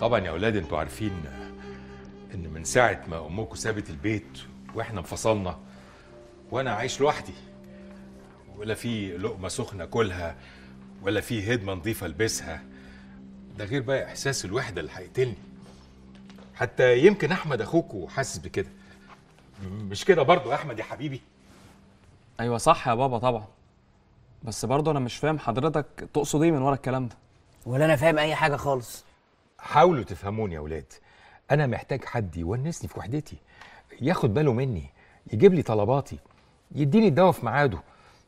طبعا يا اولاد انتوا عارفين ان من ساعه ما امكم سابت البيت واحنا انفصلنا وانا عايش لوحدي ولا في لقمه سخنه كلها ولا في هدمه نظيفه البسها ده غير بقى احساس الوحده اللي هيقتلني حتى يمكن احمد اخوكوا حاسس بكده مش كده برضه يا احمد يا حبيبي ايوه صح يا بابا طبعا بس برضه انا مش فاهم حضرتك تقصد ايه من ورا الكلام ده ولا انا فاهم اي حاجه خالص حاولوا تفهموني يا ولاد انا محتاج حد يونسني في وحدتي ياخد باله مني يجيب لي طلباتي يديني الدواء في ميعاده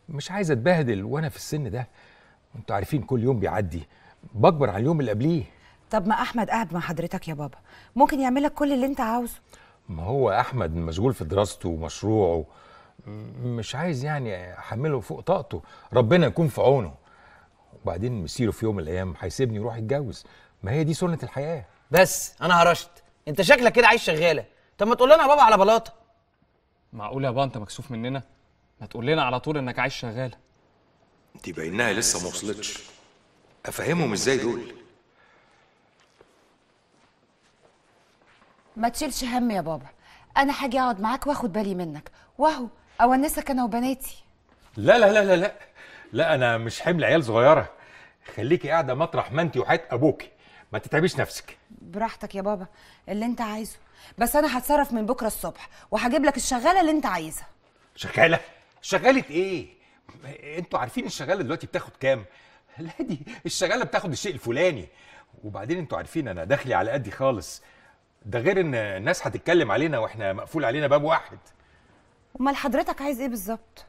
مش عايز اتبهدل وانا في السن ده انتوا عارفين كل يوم بيعدي بكبر على اليوم اللي قبليه طب ما احمد قاعد مع حضرتك يا بابا ممكن يعمل لك كل اللي انت عاوزه ما هو احمد مشغول في دراسته ومشروعه مش عايز يعني احمله فوق طاقته ربنا يكون في عونه وبعدين مسيره في يوم من الايام هيسيبني يروح يتجوز ما هي دي سنه الحياه بس انا هرشت انت شكلك كده عايش شغاله طب ما تقول لنا يا بابا على بلاطه معقول يا بابا انت مكسوف مننا ما تقول لنا على طول انك عايش شغاله دي باينها لسه ما وصلتش افهمهم ازاي دول ما تشيلش هم يا بابا انا هاجي اقعد معاك واخد بالي منك واهو اونسك انا وبناتي لا لا لا لا لا انا مش حمل عيال صغيره خليكي قاعده مطرح ما انت وحياه ابوكي ما تتعبيش نفسك براحتك يا بابا اللي انت عايزه بس انا هتصرف من بكره الصبح وهجيب لك الشغاله اللي انت عايزها شغاله شغاله ايه انتوا عارفين الشغاله دلوقتي بتاخد كام لا دي الشغاله بتاخد الشيء الفلاني وبعدين انتوا عارفين انا دخلي على قدي خالص ده غير ان الناس هتتكلم علينا واحنا مقفول علينا باب واحد امال حضرتك عايز ايه بالظبط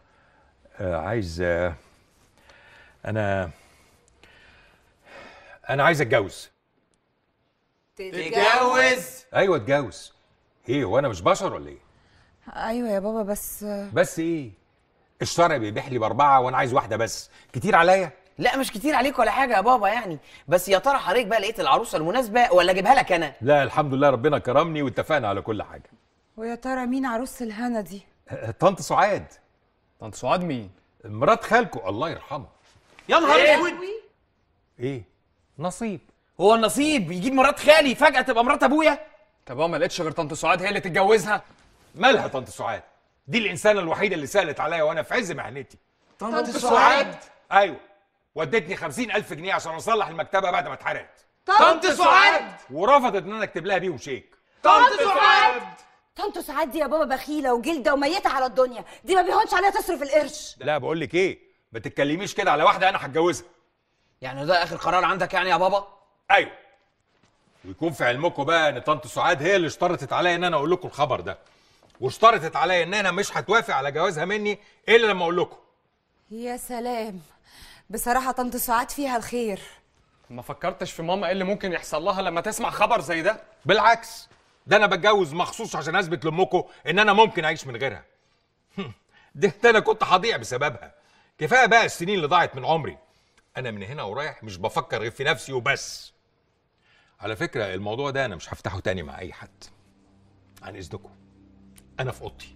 آه عايز آه انا انا عايز اتجوز تتجوز ايوه اتجوز ايه وانا مش بشر ولا ايه ايوه يا بابا بس بس ايه الشرع بيبيح لي باربعه وانا عايز واحده بس كتير عليا لا مش كتير عليك ولا حاجه يا بابا يعني بس يا ترى حضرتك بقى لقيت العروسه المناسبه ولا اجيبها لك انا لا الحمد لله ربنا كرمني واتفقنا على كل حاجه ويا ترى مين عروس الهنا دي طنط سعاد طنط سعاد مين مرات خالكو الله يرحمها يا نهار إيه؟ اسود ايه نصيب هو النصيب يجيب مرات خالي فجأة تبقى مرات أبويا طب هو ما لقيتش غير طنط سعاد هي اللي تتجوزها مالها طنط سعاد دي الإنسانة الوحيدة اللي سألت عليا وأنا في عز مهنتي طنط سعاد أيوه ودتني خمسين ألف جنيه عشان أصلح المكتبة بعد ما اتحرقت طنط سعاد ورفضت إن أنا أكتب لها بيهم شيك طنط سعاد طنط سعاد دي يا بابا بخيلة وجلدة وميتة على الدنيا دي ما بيهونش عليها تصرف القرش لا بقول لك إيه ما تتكلميش كده على واحدة أنا هتجوزها يعني ده آخر قرار عندك يعني يا بابا ايوه ويكون في علمكم بقى ان طنط سعاد هي اللي اشترطت عليا ان انا اقول لكم الخبر ده واشترطت عليا ان انا مش هتوافق على جوازها مني الا لما اقول لكم يا سلام بصراحه طنط سعاد فيها الخير ما فكرتش في ماما ايه اللي ممكن يحصل لها لما تسمع خبر زي ده بالعكس ده انا بتجوز مخصوص عشان اثبت لامكم ان انا ممكن اعيش من غيرها ده, انا كنت هضيع بسببها كفايه بقى السنين اللي ضاعت من عمري انا من هنا ورايح مش بفكر غير في نفسي وبس على فكره الموضوع ده انا مش هفتحه تاني مع اي حد عن اذنكم انا في اوضتي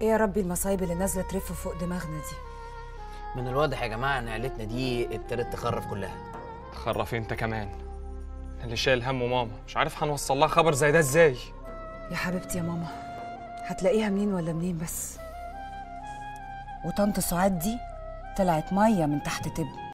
ايه يا ربي المصايب اللي نازله ترف فوق دماغنا دي من الواضح يا جماعه ان عيلتنا دي ابتدت تخرف كلها تخرف انت كمان اللي شايل هم ماما مش عارف هنوصل لها خبر زي ده ازاي يا حبيبتي يا ماما هتلاقيها منين ولا منين بس وطنط سعاد دي طلعت ميه من تحت تبن